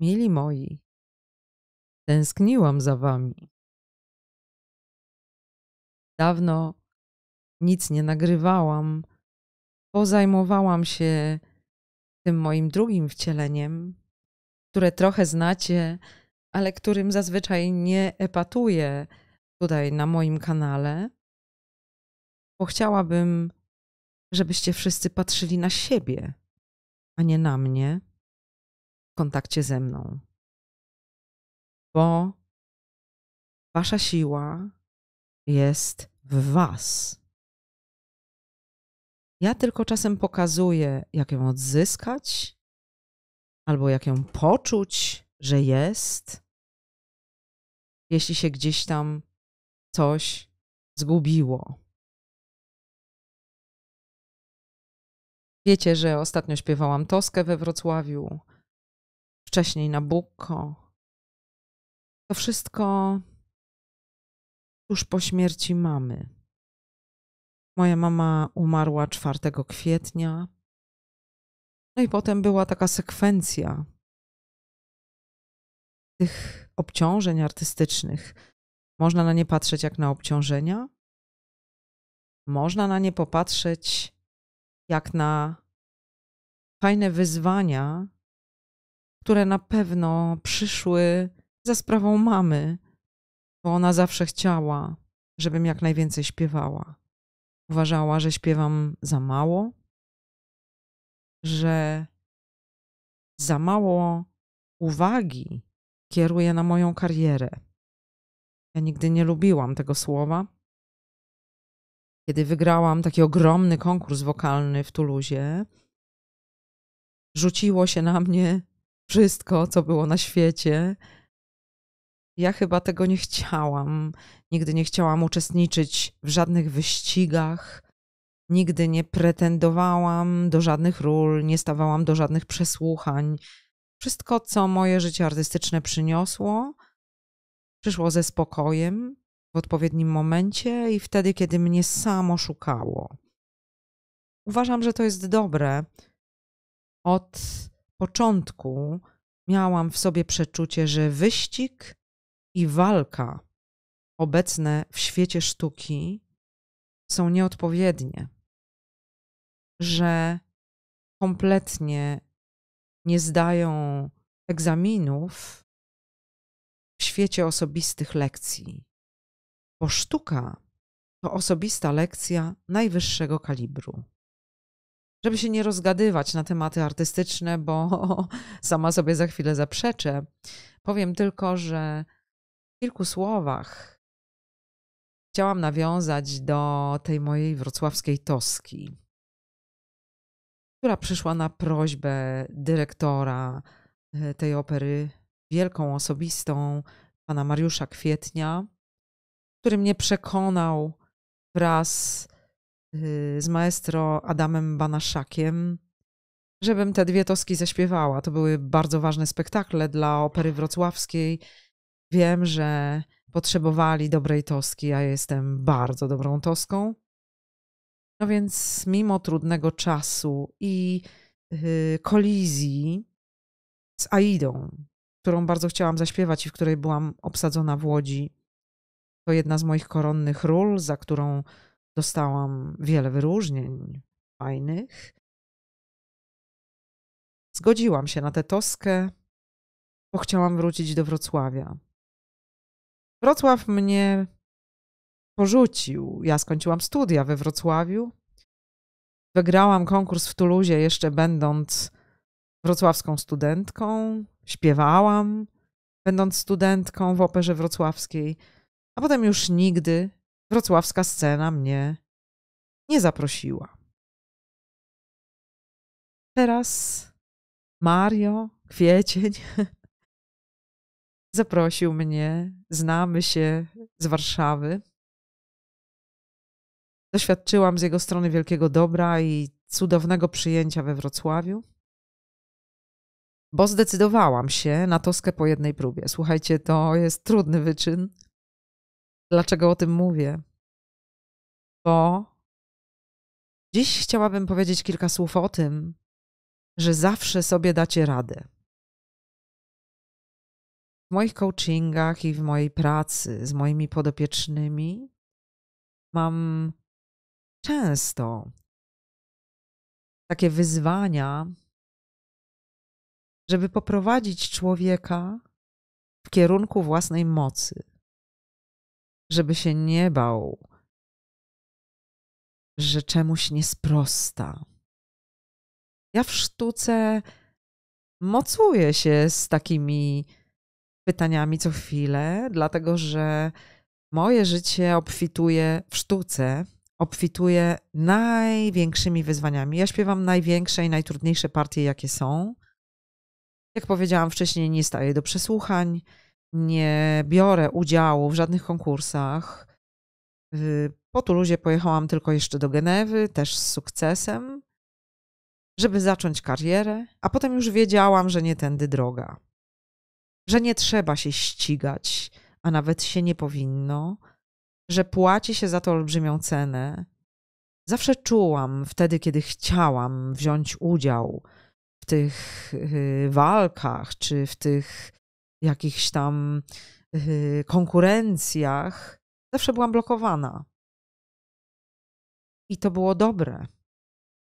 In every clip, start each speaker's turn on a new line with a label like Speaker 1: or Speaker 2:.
Speaker 1: Mili moi, tęskniłam za wami. Dawno
Speaker 2: nic nie nagrywałam, pozajmowałam się tym moim drugim wcieleniem, które trochę znacie, ale którym zazwyczaj nie epatuję tutaj na moim kanale, bo chciałabym, żebyście wszyscy patrzyli na siebie, a nie na mnie kontakcie ze mną. Bo wasza siła jest w was. Ja tylko czasem pokazuję, jak ją odzyskać, albo jak ją poczuć, że jest, jeśli się gdzieś tam coś zgubiło.
Speaker 1: Wiecie, że ostatnio śpiewałam Toskę
Speaker 2: we Wrocławiu wcześniej na Bukko. To wszystko tuż po śmierci mamy. Moja mama umarła 4 kwietnia. No i potem była taka sekwencja tych obciążeń artystycznych. Można na nie patrzeć jak na obciążenia, można na nie popatrzeć jak na fajne wyzwania, które na pewno przyszły za sprawą mamy, bo ona zawsze chciała, żebym jak najwięcej śpiewała. Uważała, że śpiewam za mało, że za mało uwagi kieruję na moją karierę. Ja nigdy nie lubiłam tego słowa. Kiedy wygrałam taki ogromny konkurs wokalny w Tuluzie, rzuciło się na mnie wszystko, co było na świecie. Ja chyba tego nie chciałam. Nigdy nie chciałam uczestniczyć w żadnych wyścigach. Nigdy nie pretendowałam do żadnych ról, nie stawałam do żadnych przesłuchań. Wszystko, co moje życie artystyczne przyniosło, przyszło ze spokojem w odpowiednim momencie i wtedy, kiedy mnie samo szukało. Uważam, że to jest dobre. Od początku miałam w sobie przeczucie, że wyścig i walka obecne w świecie sztuki są nieodpowiednie, że kompletnie nie zdają egzaminów w świecie osobistych lekcji, bo sztuka to osobista lekcja najwyższego kalibru żeby się nie rozgadywać na tematy artystyczne, bo sama sobie za chwilę zaprzeczę. Powiem tylko, że w kilku słowach chciałam nawiązać do tej mojej wrocławskiej toski, która przyszła na prośbę dyrektora e, tej opery, wielką osobistą, pana Mariusza Kwietnia, który mnie przekonał wraz Y, z maestro Adamem Banaszakiem, żebym te dwie toski zaśpiewała. To były bardzo ważne spektakle dla opery wrocławskiej. Wiem, że potrzebowali dobrej toski. Ja jestem bardzo dobrą toską. No więc, mimo trudnego czasu i yy, kolizji z Aidą, którą bardzo chciałam zaśpiewać i w której byłam obsadzona w Łodzi, to jedna z moich koronnych ról, za którą Dostałam wiele wyróżnień fajnych. Zgodziłam się na tę toskę, bo chciałam wrócić do Wrocławia. Wrocław mnie porzucił. Ja skończyłam studia we Wrocławiu. Wygrałam konkurs w Tuluzie, jeszcze będąc wrocławską studentką. Śpiewałam, będąc studentką w operze wrocławskiej, a potem już nigdy wrocławska scena mnie nie zaprosiła. Teraz Mario, kwiecień, zaprosił mnie, znamy się z Warszawy. Doświadczyłam z jego strony wielkiego dobra i cudownego przyjęcia we Wrocławiu, bo zdecydowałam się na Toskę po jednej próbie. Słuchajcie, to jest trudny wyczyn. Dlaczego o tym mówię? Bo dziś chciałabym powiedzieć kilka słów o tym, że zawsze sobie dacie radę. W moich coachingach i w mojej pracy z moimi podopiecznymi mam często takie wyzwania,
Speaker 1: żeby poprowadzić człowieka w kierunku własnej mocy, żeby się nie bał,
Speaker 2: że czemuś nie sprosta. Ja w sztuce mocuję się z takimi pytaniami co chwilę, dlatego że moje życie obfituje w sztuce, obfituje największymi wyzwaniami. Ja śpiewam największe i najtrudniejsze partie, jakie są. Jak powiedziałam wcześniej, nie staję do przesłuchań nie biorę udziału w żadnych konkursach. Y, po Tuluzie pojechałam tylko jeszcze do Genewy, też z sukcesem, żeby zacząć karierę, a potem już wiedziałam, że nie tędy droga. Że nie trzeba się ścigać, a nawet się nie powinno, że płaci się za to olbrzymią cenę. Zawsze czułam wtedy, kiedy chciałam wziąć udział w tych y, walkach czy w tych jakichś tam yy, konkurencjach, zawsze byłam blokowana. I to było dobre,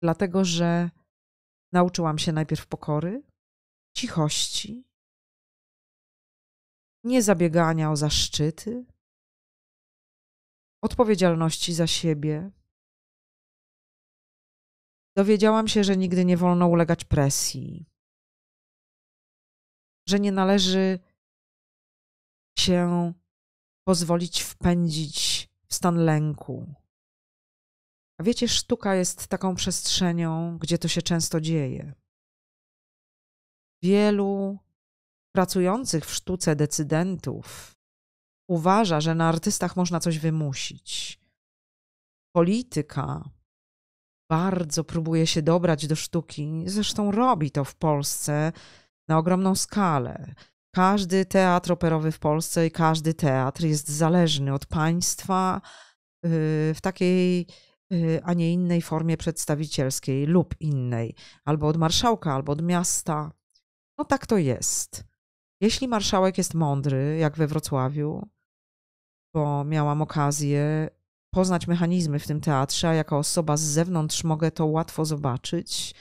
Speaker 2: dlatego że nauczyłam się najpierw pokory, cichości, nie zabiegania o zaszczyty, odpowiedzialności za siebie. Dowiedziałam się, że nigdy nie wolno ulegać presji,
Speaker 1: że nie należy
Speaker 2: się pozwolić wpędzić w stan lęku. A wiecie, sztuka jest taką przestrzenią, gdzie to się często dzieje. Wielu pracujących w sztuce decydentów uważa, że na artystach można coś wymusić. Polityka bardzo próbuje się dobrać do sztuki, zresztą robi to w Polsce na ogromną skalę. Każdy teatr operowy w Polsce i każdy teatr jest zależny od państwa y, w takiej y, a nie innej formie przedstawicielskiej lub innej, albo od marszałka, albo od miasta. No tak to jest. Jeśli marszałek jest mądry, jak we Wrocławiu, bo miałam okazję poznać mechanizmy w tym teatrze, a jako osoba z zewnątrz mogę to łatwo zobaczyć,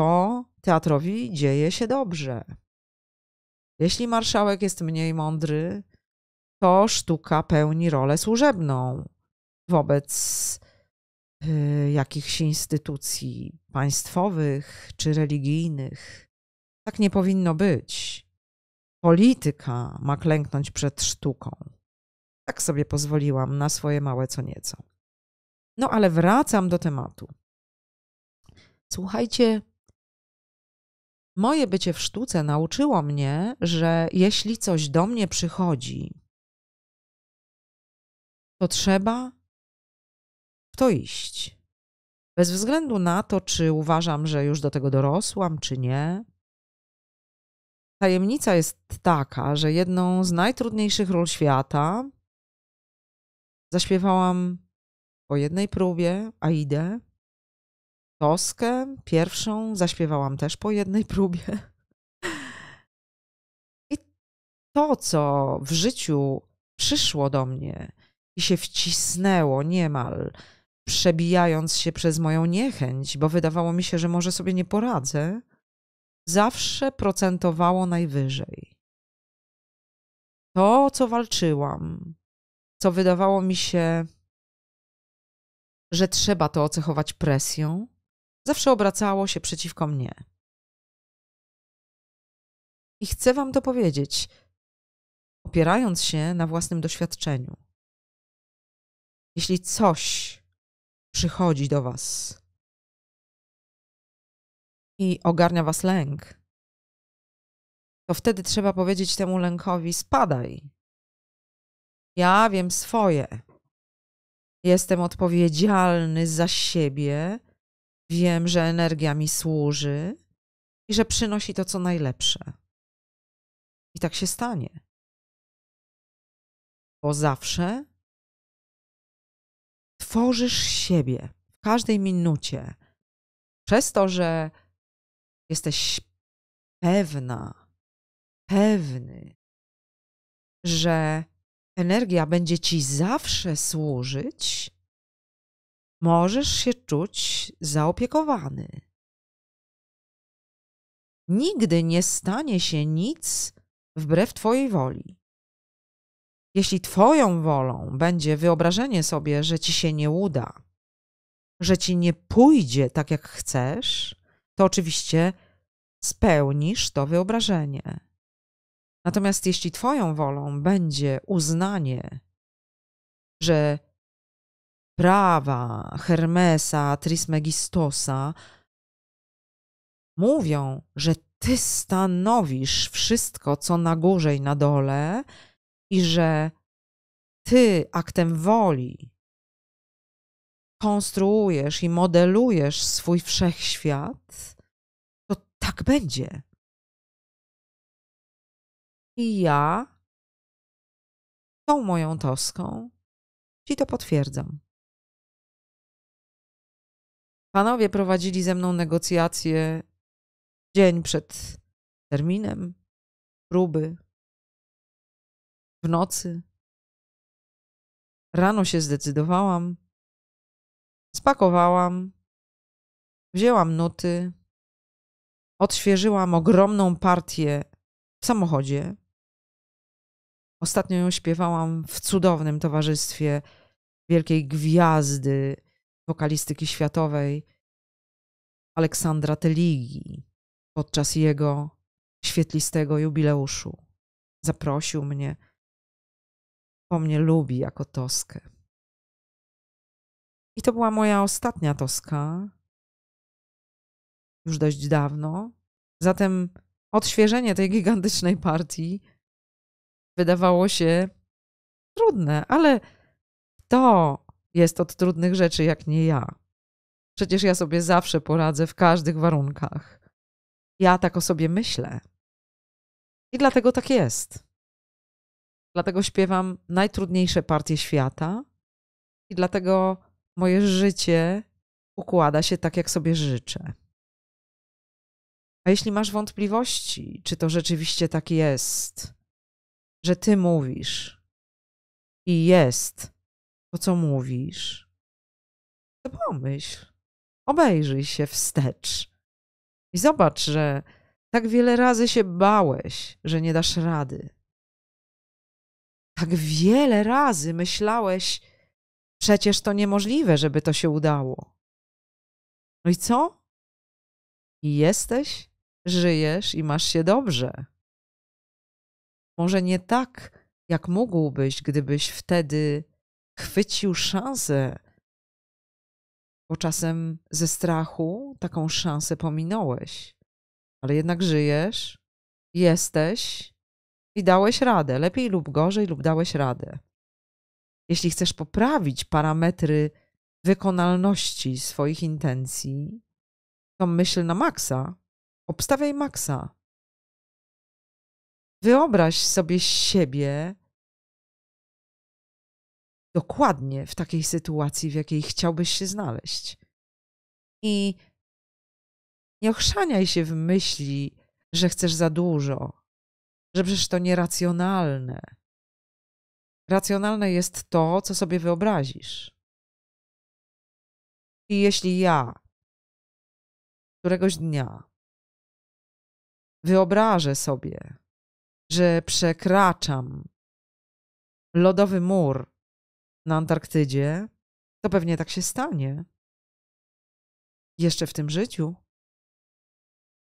Speaker 2: to teatrowi dzieje się dobrze. Jeśli marszałek jest mniej mądry, to sztuka pełni rolę służebną wobec y, jakichś instytucji państwowych czy religijnych. Tak nie powinno być. Polityka ma klęknąć przed sztuką. Tak sobie pozwoliłam na swoje małe co nieco. No ale wracam do tematu. Słuchajcie, Moje bycie w sztuce nauczyło mnie, że jeśli coś do mnie przychodzi, to trzeba w to iść. Bez względu na to, czy uważam, że już do tego dorosłam, czy nie. Tajemnica jest taka, że jedną z najtrudniejszych ról świata zaśpiewałam po jednej próbie Aidę toskę. Pierwszą zaśpiewałam też po jednej próbie. I to, co w życiu przyszło do mnie i się wcisnęło niemal, przebijając się przez moją niechęć, bo wydawało mi się, że może sobie nie poradzę, zawsze procentowało najwyżej. To, co walczyłam, co wydawało mi się, że trzeba to ocechować presją, zawsze obracało się przeciwko mnie. I chcę wam to powiedzieć,
Speaker 1: opierając się na własnym doświadczeniu. Jeśli coś
Speaker 2: przychodzi do was i ogarnia was lęk, to wtedy trzeba powiedzieć temu lękowi: spadaj. Ja wiem swoje. Jestem odpowiedzialny za siebie Wiem, że energia mi służy i że przynosi to, co najlepsze. I tak się stanie.
Speaker 1: Bo zawsze tworzysz siebie w każdej minucie. Przez to, że
Speaker 2: jesteś pewna, pewny, że energia będzie ci zawsze służyć, możesz się czuć zaopiekowany. Nigdy nie stanie się nic wbrew Twojej woli. Jeśli Twoją wolą będzie wyobrażenie sobie, że Ci się nie uda, że Ci nie pójdzie tak jak chcesz, to oczywiście spełnisz to wyobrażenie. Natomiast jeśli Twoją wolą będzie uznanie, że prawa Hermesa Trismegistosa mówią, że ty stanowisz wszystko, co na górze i na dole, i że ty aktem woli konstruujesz i modelujesz swój wszechświat, to tak będzie. I ja
Speaker 1: tą moją toską ci to potwierdzam. Panowie prowadzili ze mną negocjacje dzień przed terminem, próby, w nocy. Rano się zdecydowałam, spakowałam, wzięłam nuty,
Speaker 2: odświeżyłam ogromną partię w samochodzie. Ostatnio ją śpiewałam w cudownym towarzystwie wielkiej gwiazdy wokalistyki światowej Aleksandra Teligi podczas jego świetlistego jubileuszu. Zaprosił mnie, po mnie lubi jako Toskę. I to była moja ostatnia Toska, już dość dawno. Zatem odświeżenie tej gigantycznej partii wydawało się trudne, ale kto jest od trudnych rzeczy jak nie ja. Przecież ja sobie zawsze poradzę w każdych warunkach. Ja tak o sobie myślę. I dlatego tak jest. Dlatego śpiewam najtrudniejsze partie świata i dlatego moje życie układa się tak, jak sobie życzę. A jeśli masz wątpliwości, czy to rzeczywiście tak jest, że ty mówisz i jest to, co mówisz, to pomyśl, obejrzyj się wstecz i zobacz, że tak wiele razy się bałeś, że nie dasz rady. Tak wiele razy myślałeś, przecież to niemożliwe, żeby to się udało. No i co? I jesteś, żyjesz i masz się dobrze. Może nie tak, jak mógłbyś, gdybyś wtedy chwycił szansę, bo czasem ze strachu taką szansę pominąłeś, ale jednak żyjesz, jesteś i dałeś radę, lepiej lub gorzej, lub dałeś radę. Jeśli chcesz poprawić parametry wykonalności swoich intencji, to myśl na maksa, obstawiaj maksa. Wyobraź sobie siebie dokładnie w takiej sytuacji, w jakiej chciałbyś się znaleźć. I nie ochrzaniaj się w myśli, że chcesz za dużo, że przecież to nieracjonalne. Racjonalne jest to, co sobie wyobrazisz.
Speaker 1: I jeśli ja któregoś dnia
Speaker 2: wyobrażę sobie, że przekraczam lodowy mur na Antarktydzie, to pewnie tak się
Speaker 1: stanie. Jeszcze w tym życiu,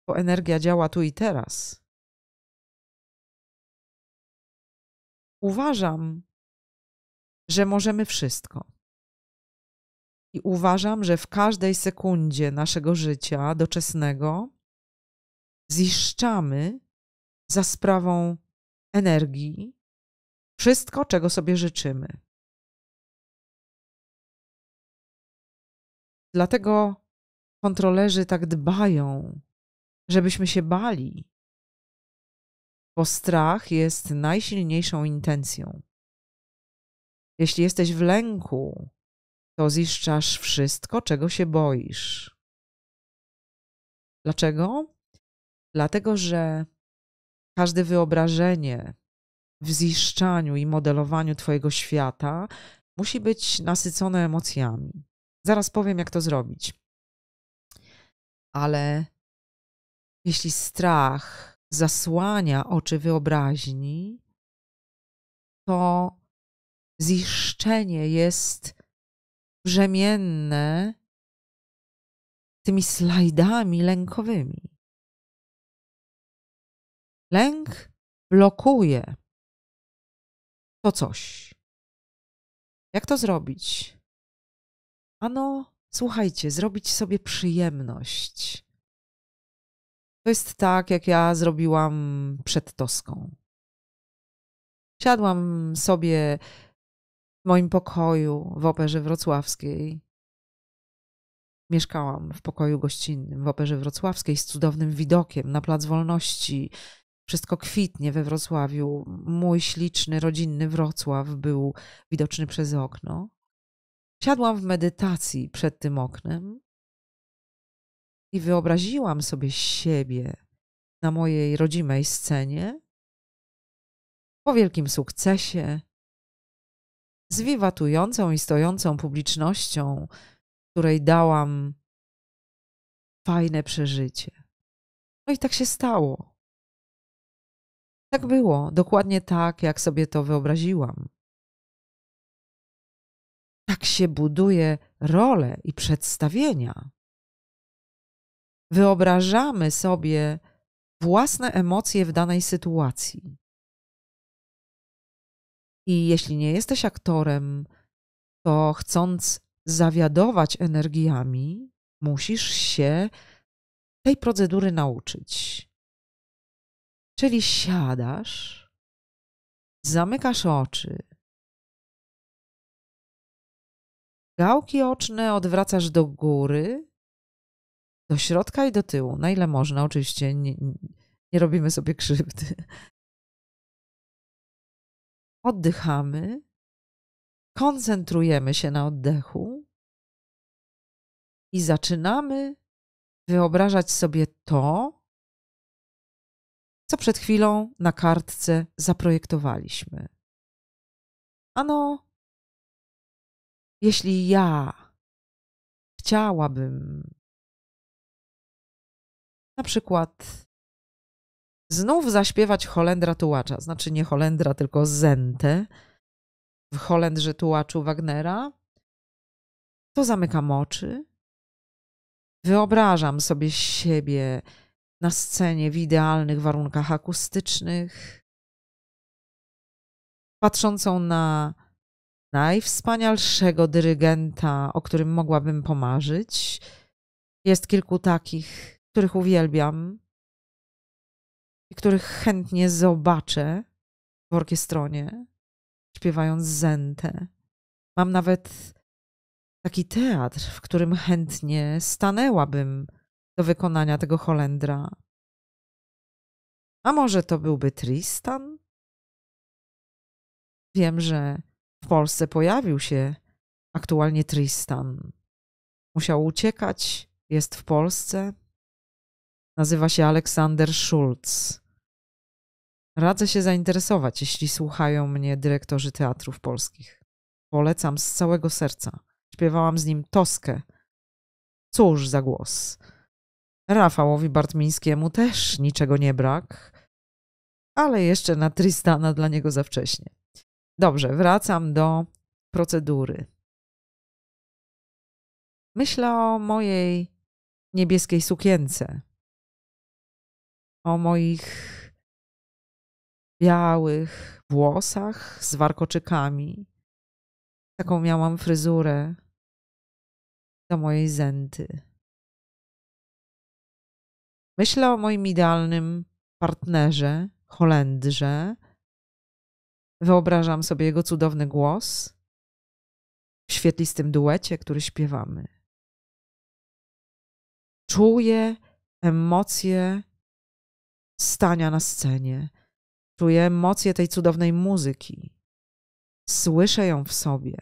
Speaker 1: bo energia działa tu i teraz.
Speaker 2: Uważam, że możemy wszystko. I uważam, że w każdej sekundzie naszego życia doczesnego ziszczamy za sprawą energii
Speaker 1: wszystko, czego sobie życzymy.
Speaker 2: Dlatego kontrolerzy tak dbają, żebyśmy się bali, bo strach jest najsilniejszą intencją. Jeśli jesteś w lęku, to ziszczasz wszystko, czego się boisz. Dlaczego? Dlatego, że każde wyobrażenie w ziszczaniu i modelowaniu Twojego świata musi być nasycone emocjami. Zaraz powiem, jak to zrobić. Ale jeśli strach zasłania oczy wyobraźni, to ziszczenie jest brzemienne tymi slajdami lękowymi.
Speaker 1: Lęk blokuje to coś. Jak to zrobić?
Speaker 2: Ano, słuchajcie, zrobić sobie przyjemność. To jest tak, jak ja zrobiłam przed Toską. Siadłam sobie w moim pokoju w Operze Wrocławskiej. Mieszkałam w pokoju gościnnym w Operze Wrocławskiej z cudownym widokiem na Plac Wolności. Wszystko kwitnie we Wrocławiu. Mój śliczny, rodzinny Wrocław był widoczny przez okno. Siadłam w medytacji przed tym oknem i wyobraziłam sobie siebie na mojej rodzimej scenie po wielkim sukcesie, z wiwatującą i stojącą publicznością, której dałam fajne przeżycie. No i tak się stało. Tak było, dokładnie tak, jak sobie to wyobraziłam. Tak się buduje role i przedstawienia. Wyobrażamy sobie własne emocje w danej sytuacji. I jeśli nie jesteś aktorem, to chcąc zawiadować energiami, musisz się tej procedury nauczyć. Czyli siadasz, zamykasz oczy, Gałki oczne odwracasz do góry, do środka i do tyłu, na ile można. Oczywiście nie, nie robimy sobie krzywdy. Oddychamy, koncentrujemy się na oddechu i zaczynamy wyobrażać sobie to, co przed chwilą na kartce zaprojektowaliśmy.
Speaker 1: Ano, jeśli ja
Speaker 2: chciałabym na przykład znów zaśpiewać Holendra Tułacza, znaczy nie Holendra, tylko Zentę w Holendrze Tułaczu Wagnera, to zamykam oczy. Wyobrażam sobie siebie na scenie w idealnych warunkach akustycznych, patrzącą na najwspanialszego dyrygenta, o którym mogłabym pomarzyć. Jest kilku takich, których uwielbiam i których chętnie zobaczę w orkiestronie, śpiewając zentę. Mam nawet taki teatr, w którym chętnie stanęłabym do wykonania tego Holendra. A może to byłby Tristan? Wiem, że w Polsce pojawił się aktualnie Tristan. Musiał uciekać, jest w Polsce. Nazywa się Aleksander Schulz. Radzę się zainteresować, jeśli słuchają mnie dyrektorzy teatrów polskich. Polecam z całego serca. Śpiewałam z nim Toskę. Cóż za głos. Rafałowi Bartmińskiemu też niczego nie brak, ale jeszcze na Tristana dla niego za wcześnie. Dobrze, wracam do procedury. Myślę o mojej niebieskiej sukience, o moich białych włosach z warkoczykami. Taką miałam fryzurę do mojej zęty. Myślę o moim idealnym partnerze, Holendrze, Wyobrażam sobie jego cudowny głos w świetlistym duecie, który śpiewamy. Czuję emocje stania na scenie. Czuję emocje tej cudownej muzyki. Słyszę ją w sobie.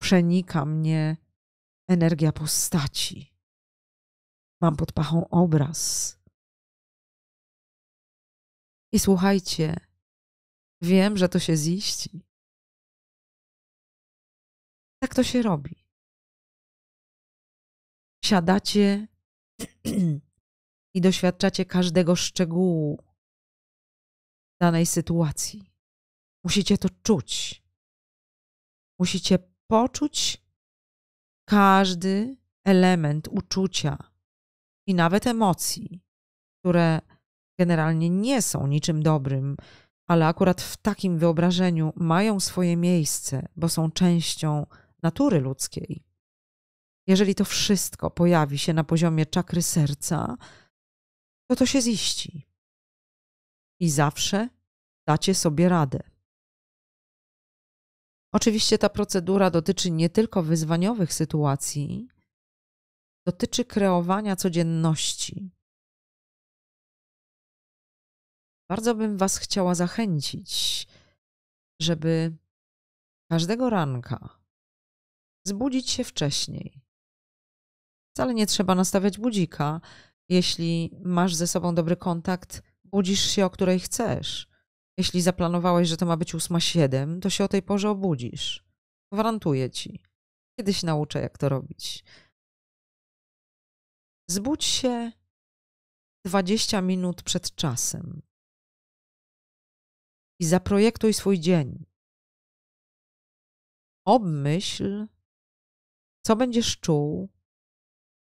Speaker 2: Przenika mnie energia postaci. Mam pod pachą
Speaker 1: obraz. I słuchajcie, Wiem, że to się ziści. Tak to się robi. Siadacie
Speaker 2: i doświadczacie każdego szczegółu danej sytuacji. Musicie to czuć. Musicie poczuć każdy element uczucia i nawet emocji, które generalnie nie są niczym dobrym, ale akurat w takim wyobrażeniu mają swoje miejsce, bo są częścią natury ludzkiej. Jeżeli to wszystko pojawi się na poziomie czakry serca, to to się ziści. I zawsze dacie sobie radę. Oczywiście ta procedura dotyczy nie tylko wyzwaniowych sytuacji, dotyczy kreowania codzienności, bardzo bym Was chciała zachęcić, żeby każdego ranka zbudzić się wcześniej. Wcale nie trzeba nastawiać budzika. Jeśli masz ze sobą dobry kontakt, budzisz się o której chcesz. Jeśli zaplanowałeś, że to ma być siedem, to się o tej porze obudzisz. Gwarantuję ci. Kiedyś nauczę, jak to robić. Zbudź się
Speaker 1: 20 minut przed czasem i zaprojektuj swój dzień. Obmyśl,
Speaker 2: co będziesz czuł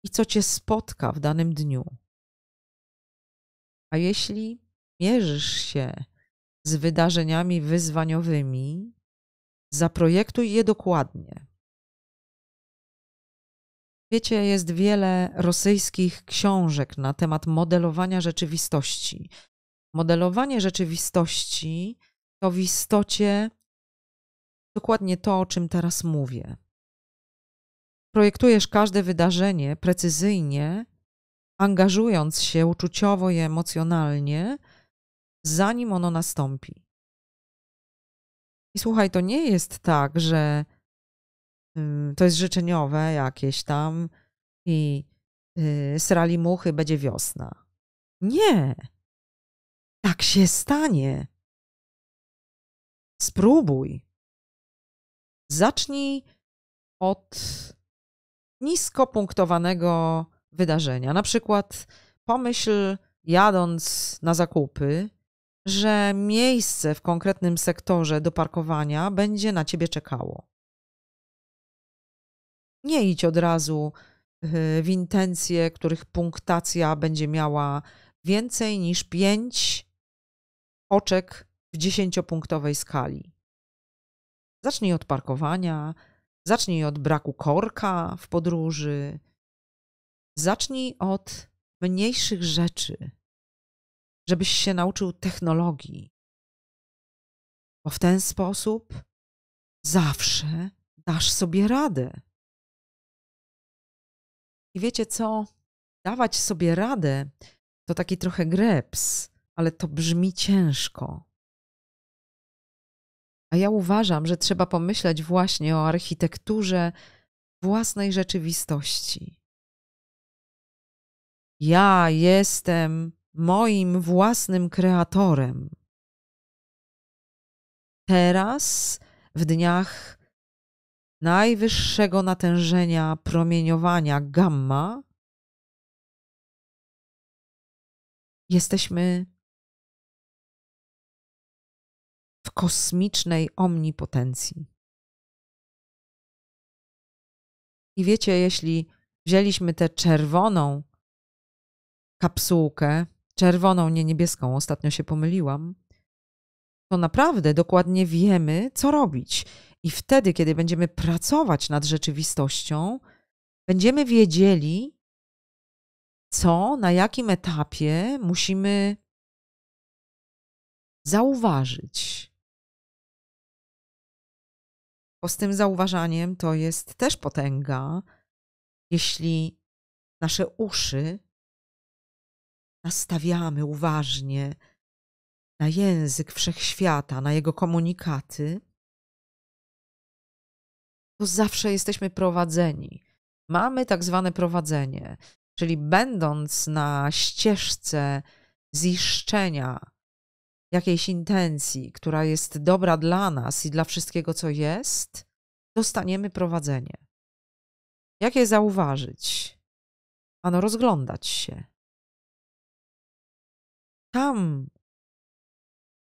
Speaker 2: i co cię spotka w danym dniu. A jeśli mierzysz się z wydarzeniami wyzwaniowymi, zaprojektuj je dokładnie. Wiecie, jest wiele rosyjskich książek na temat modelowania rzeczywistości, Modelowanie rzeczywistości to w istocie dokładnie to, o czym teraz mówię. Projektujesz każde wydarzenie precyzyjnie, angażując się uczuciowo i emocjonalnie, zanim ono nastąpi. I słuchaj, to nie jest tak, że mm, to jest życzeniowe jakieś tam i yy, srali muchy, będzie wiosna. Nie. Tak się stanie. Spróbuj. Zacznij od nisko punktowanego wydarzenia. Na przykład pomyśl, jadąc na zakupy, że miejsce w konkretnym sektorze do parkowania będzie na ciebie czekało. Nie idź od razu yy, w intencje, których punktacja będzie miała więcej niż 5 oczek w dziesięciopunktowej skali. Zacznij od parkowania, zacznij od braku korka w podróży, zacznij od mniejszych rzeczy, żebyś się nauczył technologii. Bo w ten sposób zawsze dasz sobie radę. I wiecie co? Dawać sobie radę to taki trochę greps ale to brzmi ciężko. A ja uważam, że trzeba pomyśleć właśnie o architekturze własnej rzeczywistości. Ja jestem moim własnym kreatorem. Teraz, w dniach najwyższego natężenia promieniowania gamma,
Speaker 1: jesteśmy w kosmicznej omnipotencji.
Speaker 2: I wiecie, jeśli wzięliśmy tę czerwoną kapsułkę, czerwoną, nie niebieską, ostatnio się pomyliłam, to naprawdę dokładnie wiemy, co robić. I wtedy, kiedy będziemy pracować nad rzeczywistością, będziemy wiedzieli, co, na jakim etapie musimy zauważyć,
Speaker 1: bo z tym zauważaniem to jest też
Speaker 2: potęga, jeśli nasze uszy nastawiamy uważnie na język wszechświata, na jego komunikaty, to zawsze jesteśmy prowadzeni. Mamy tak zwane prowadzenie, czyli będąc na ścieżce ziszczenia jakiejś intencji, która jest dobra dla nas i dla wszystkiego, co jest, dostaniemy prowadzenie. Jak je zauważyć? Ano, rozglądać się.
Speaker 1: Tam,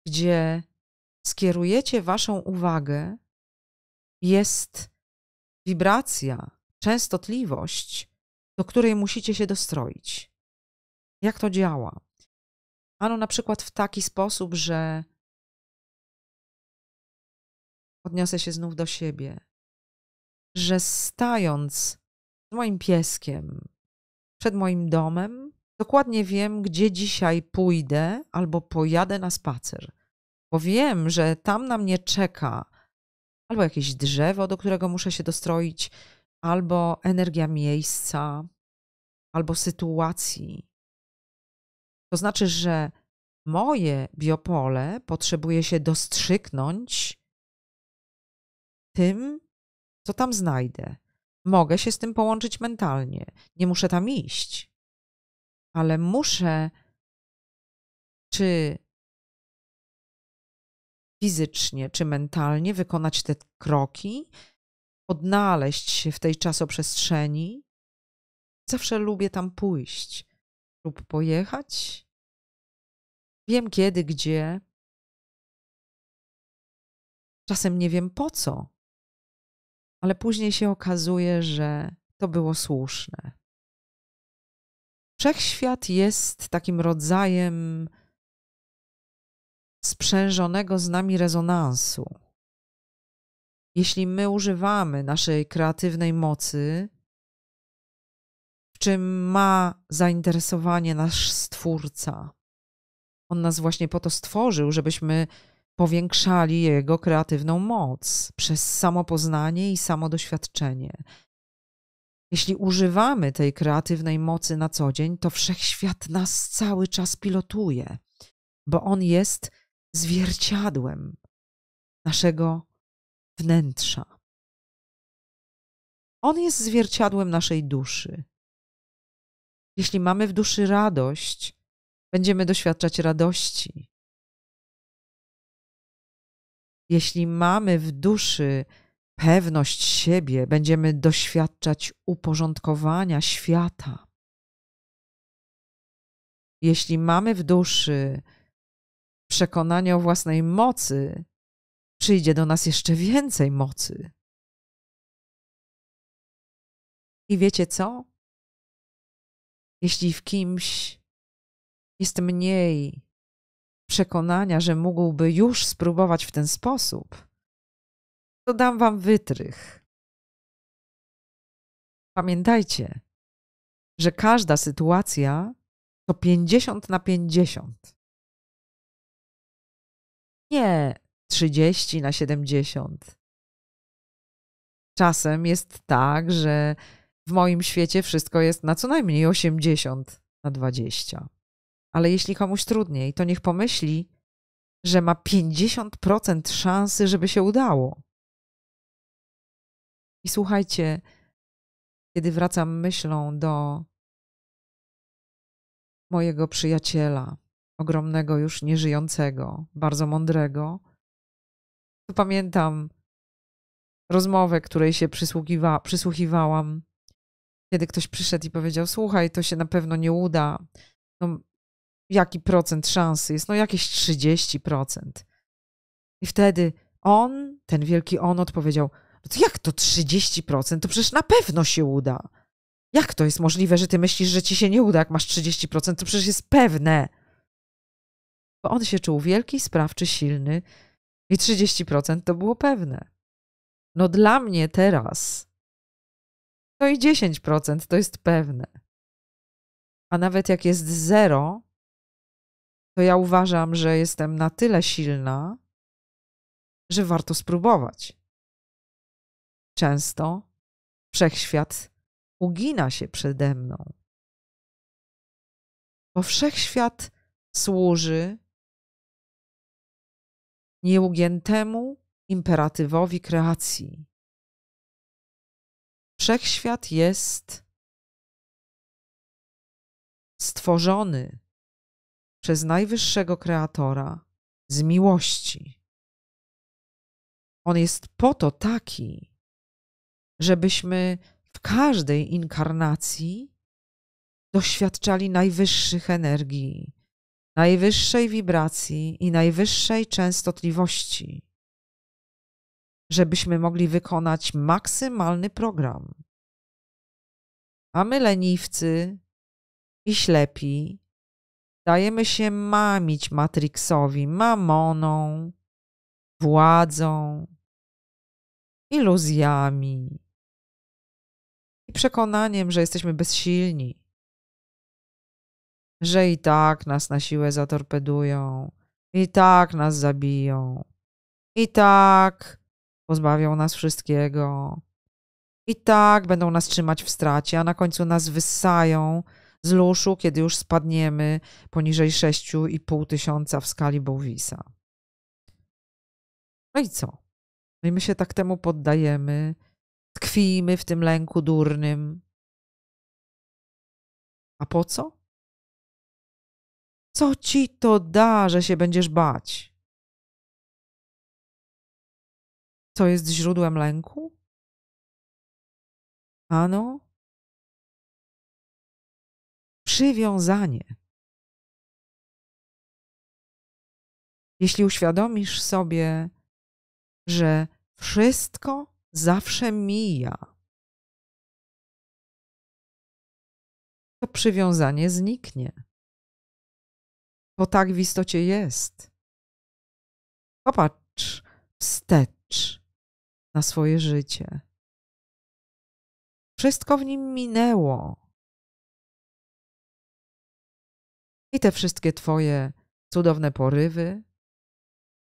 Speaker 1: gdzie
Speaker 2: skierujecie Waszą uwagę, jest wibracja, częstotliwość, do której musicie się dostroić. Jak to działa? Ano na przykład w taki sposób, że odniosę się znów do siebie, że stając z moim pieskiem przed moim domem, dokładnie wiem, gdzie dzisiaj pójdę albo pojadę na spacer, bo wiem, że tam na mnie czeka albo jakieś drzewo, do którego muszę się dostroić, albo energia miejsca, albo sytuacji, to znaczy, że moje biopole potrzebuje się dostrzyknąć tym, co tam znajdę. Mogę się z tym połączyć mentalnie. Nie muszę tam iść, ale muszę czy fizycznie, czy mentalnie wykonać te kroki, odnaleźć się w tej czasoprzestrzeni. Zawsze lubię tam pójść lub pojechać. Wiem kiedy, gdzie. Czasem nie wiem po co, ale później się okazuje, że to było słuszne. Wszechświat jest takim rodzajem sprzężonego z nami rezonansu. Jeśli my używamy naszej kreatywnej mocy, czym ma zainteresowanie nasz Stwórca. On nas właśnie po to stworzył, żebyśmy powiększali jego kreatywną moc przez samopoznanie i samodoświadczenie. Jeśli używamy tej kreatywnej mocy na co dzień, to wszechświat nas cały czas pilotuje, bo on jest zwierciadłem naszego wnętrza. On jest zwierciadłem naszej duszy. Jeśli mamy w duszy radość, będziemy doświadczać radości. Jeśli mamy w duszy pewność siebie, będziemy doświadczać uporządkowania świata. Jeśli mamy w duszy przekonanie o własnej mocy, przyjdzie do nas jeszcze więcej mocy. I wiecie co? Jeśli w kimś jest mniej przekonania, że mógłby już spróbować w ten sposób, to dam wam wytrych.
Speaker 1: Pamiętajcie, że każda sytuacja to
Speaker 2: 50 na 50. Nie 30 na 70. Czasem jest tak, że w moim świecie wszystko jest na co najmniej 80 na 20. Ale jeśli komuś trudniej, to niech pomyśli, że ma 50% szansy, żeby się udało. I słuchajcie, kiedy wracam myślą do mojego przyjaciela, ogromnego już nieżyjącego, bardzo mądrego, to pamiętam rozmowę, której się przysłuchiwa, przysłuchiwałam kiedy ktoś przyszedł i powiedział, słuchaj, to się na pewno nie uda, no, jaki procent szansy jest? No jakieś 30%. I wtedy on, ten wielki on odpowiedział, no to jak to 30%? To przecież na pewno się uda. Jak to jest możliwe, że ty myślisz, że ci się nie uda, jak masz 30%? To przecież jest pewne. Bo on się czuł wielki, sprawczy, silny i 30% to było pewne. No dla mnie teraz to i 10% to jest pewne. A nawet jak jest zero, to ja uważam, że jestem na tyle silna, że warto spróbować. Często
Speaker 1: wszechświat ugina się przede mną, bo wszechświat służy nieugiętemu imperatywowi kreacji
Speaker 2: wszechświat jest stworzony przez najwyższego kreatora z miłości. On jest po to taki, żebyśmy w każdej inkarnacji doświadczali najwyższych energii, najwyższej wibracji i najwyższej częstotliwości żebyśmy mogli wykonać maksymalny program. A my leniwcy i ślepi dajemy się mamić Matrixowi, mamoną, władzą, iluzjami i przekonaniem, że jesteśmy bezsilni, że i tak nas na siłę zatorpedują, i tak nas zabiją, i tak pozbawią nas wszystkiego. I tak będą nas trzymać w stracie, a na końcu nas wyssają z luszu, kiedy już spadniemy poniżej 6,5 tysiąca w skali Bowisa. No i co? No i my się tak temu poddajemy, tkwimy w tym lęku
Speaker 1: durnym. A po co? Co ci to da, że się będziesz bać? to jest źródłem lęku? Ano? Przywiązanie. Jeśli uświadomisz sobie, że wszystko zawsze mija, to przywiązanie zniknie. Bo tak w istocie jest. Popatrz wstecz na swoje życie. Wszystko w nim minęło.
Speaker 2: I te wszystkie Twoje cudowne porywy,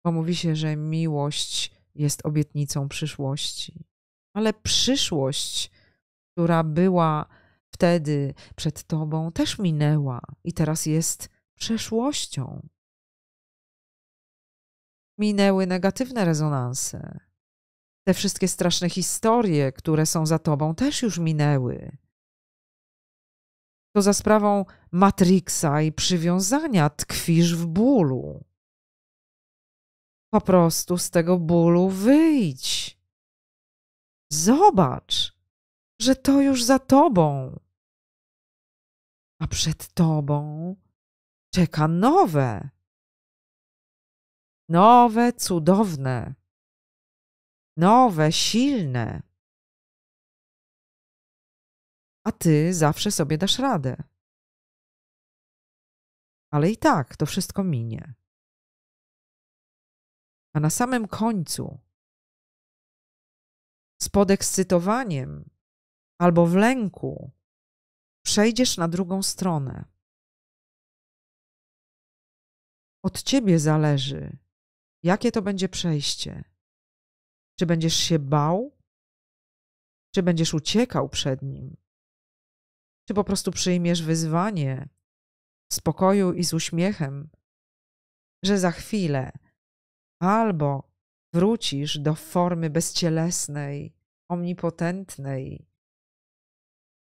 Speaker 2: bo mówi się, że miłość jest obietnicą przyszłości. Ale przyszłość, która była wtedy przed Tobą, też minęła i teraz jest przeszłością. Minęły negatywne rezonanse, te wszystkie straszne historie, które są za tobą, też już minęły. To za sprawą Matrixa i przywiązania tkwisz w bólu. Po prostu z tego bólu wyjdź. Zobacz, że to już za tobą. A przed tobą
Speaker 1: czeka nowe. Nowe, cudowne, nowe, silne. A ty zawsze sobie dasz radę. Ale i tak to wszystko minie. A na samym końcu, z podekscytowaniem
Speaker 2: albo w lęku, przejdziesz na drugą stronę. Od ciebie zależy, jakie to będzie przejście czy będziesz się bał? Czy będziesz uciekał przed nim? Czy po prostu przyjmiesz wyzwanie w spokoju i z uśmiechem, że za chwilę albo wrócisz do formy bezcielesnej, omnipotentnej,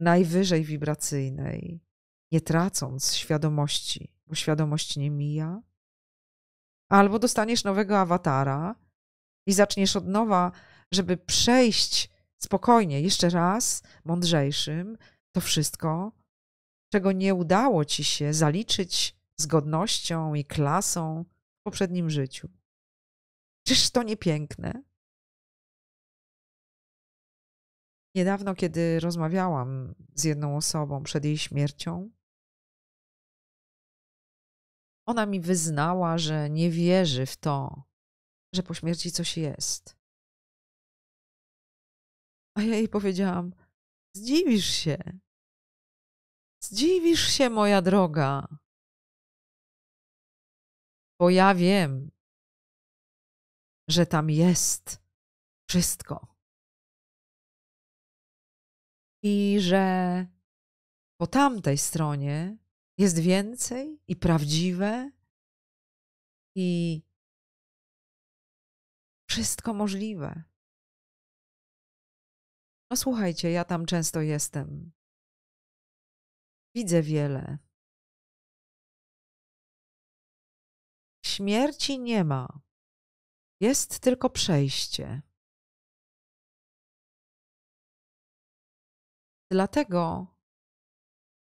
Speaker 2: najwyżej wibracyjnej, nie tracąc świadomości, bo świadomość nie mija, albo dostaniesz nowego awatara, i zaczniesz od nowa, żeby przejść spokojnie, jeszcze raz, mądrzejszym, to wszystko, czego nie udało ci się zaliczyć z godnością i klasą w poprzednim życiu. Czyż to nie piękne? Niedawno, kiedy rozmawiałam z jedną osobą przed jej śmiercią, ona mi wyznała, że nie wierzy w to, że po
Speaker 1: śmierci coś jest. A ja jej powiedziałam: Zdziwisz się. Zdziwisz się, moja droga. Bo ja wiem, że tam jest wszystko. I że po tamtej stronie jest więcej i prawdziwe i wszystko możliwe. No słuchajcie, ja tam często jestem. Widzę wiele. Śmierci nie ma. Jest tylko przejście. Dlatego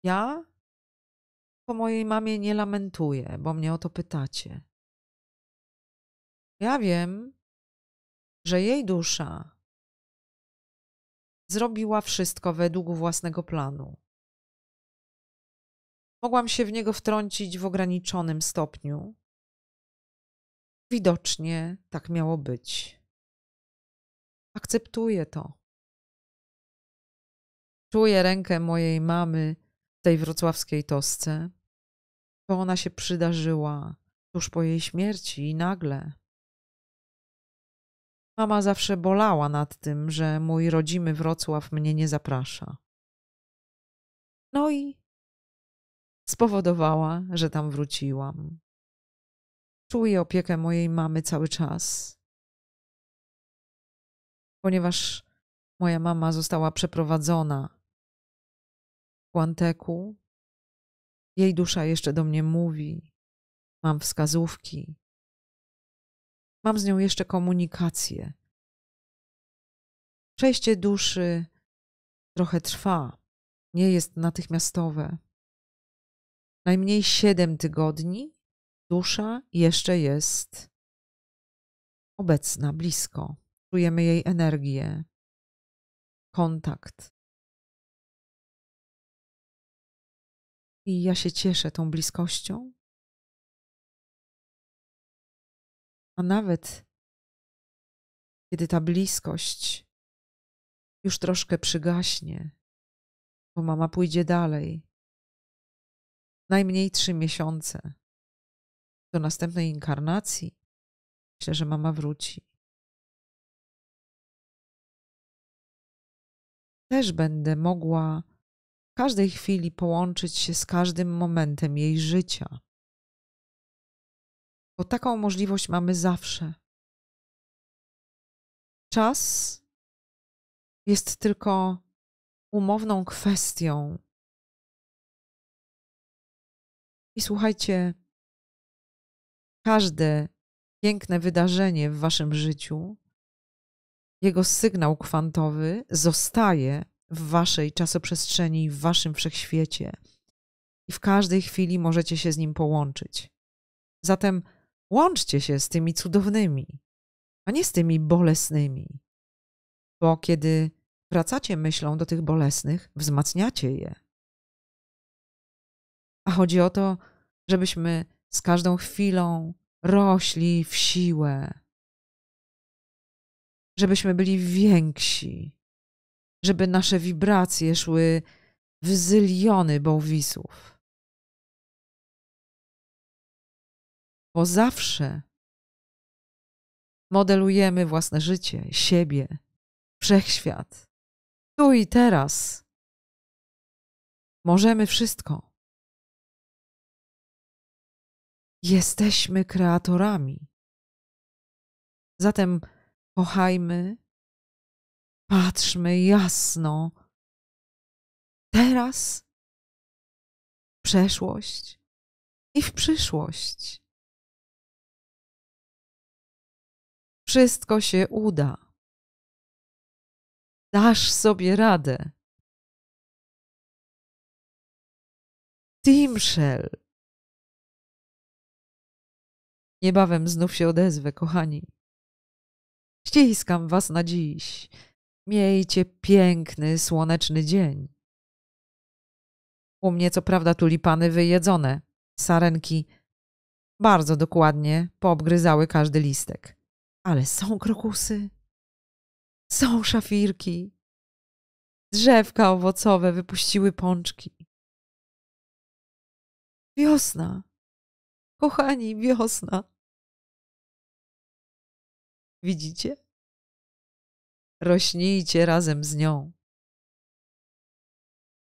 Speaker 1: ja po mojej mamie
Speaker 2: nie lamentuję, bo mnie o to pytacie. Ja wiem, że jej dusza zrobiła wszystko według własnego planu. Mogłam się w niego wtrącić w ograniczonym stopniu. Widocznie tak miało być. Akceptuję to. Czuję rękę mojej mamy w tej wrocławskiej tosce, bo ona się przydarzyła tuż po jej śmierci i nagle. Mama zawsze bolała nad tym, że mój rodzimy Wrocław mnie nie zaprasza. No i spowodowała, że tam wróciłam. Czuję opiekę mojej mamy cały czas. Ponieważ moja mama została
Speaker 1: przeprowadzona w Guanteku. jej dusza jeszcze do mnie mówi. Mam wskazówki, Mam z nią jeszcze
Speaker 2: komunikację. Przejście duszy trochę trwa, nie jest natychmiastowe. Najmniej 7 tygodni dusza jeszcze jest obecna, blisko. Czujemy jej energię, kontakt.
Speaker 1: I ja się cieszę tą bliskością, A nawet kiedy ta bliskość już troszkę przygaśnie,
Speaker 2: bo mama pójdzie dalej. Najmniej trzy miesiące do następnej inkarnacji, myślę, że mama wróci. Też będę mogła w każdej chwili połączyć się z każdym momentem jej życia. Bo taką możliwość mamy zawsze.
Speaker 1: Czas jest tylko umowną kwestią. I
Speaker 2: słuchajcie, każde piękne wydarzenie w waszym życiu, jego sygnał kwantowy zostaje w waszej czasoprzestrzeni, w waszym wszechświecie. I w każdej chwili możecie się z nim połączyć. Zatem Łączcie się z tymi cudownymi, a nie z tymi bolesnymi. Bo kiedy wracacie myślą do tych bolesnych, wzmacniacie je. A chodzi o to, żebyśmy z każdą chwilą rośli w siłę, żebyśmy byli więksi, żeby nasze wibracje szły w zyliony bałwisów.
Speaker 1: bo zawsze modelujemy własne życie, siebie, wszechświat. Tu i teraz możemy wszystko. Jesteśmy kreatorami. Zatem kochajmy, patrzmy jasno. Teraz, przeszłość i w przyszłość. Wszystko się uda. Dasz sobie radę. Timshel,
Speaker 2: Niebawem znów się odezwę, kochani. Ściskam was na dziś. Miejcie piękny, słoneczny dzień. U mnie co prawda tulipany wyjedzone, sarenki bardzo dokładnie poobgryzały każdy listek. Ale są
Speaker 1: krokusy, są szafirki, drzewka owocowe wypuściły pączki. Wiosna, kochani, wiosna. Widzicie? Rośnijcie razem z nią.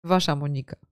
Speaker 1: Wasza Monika.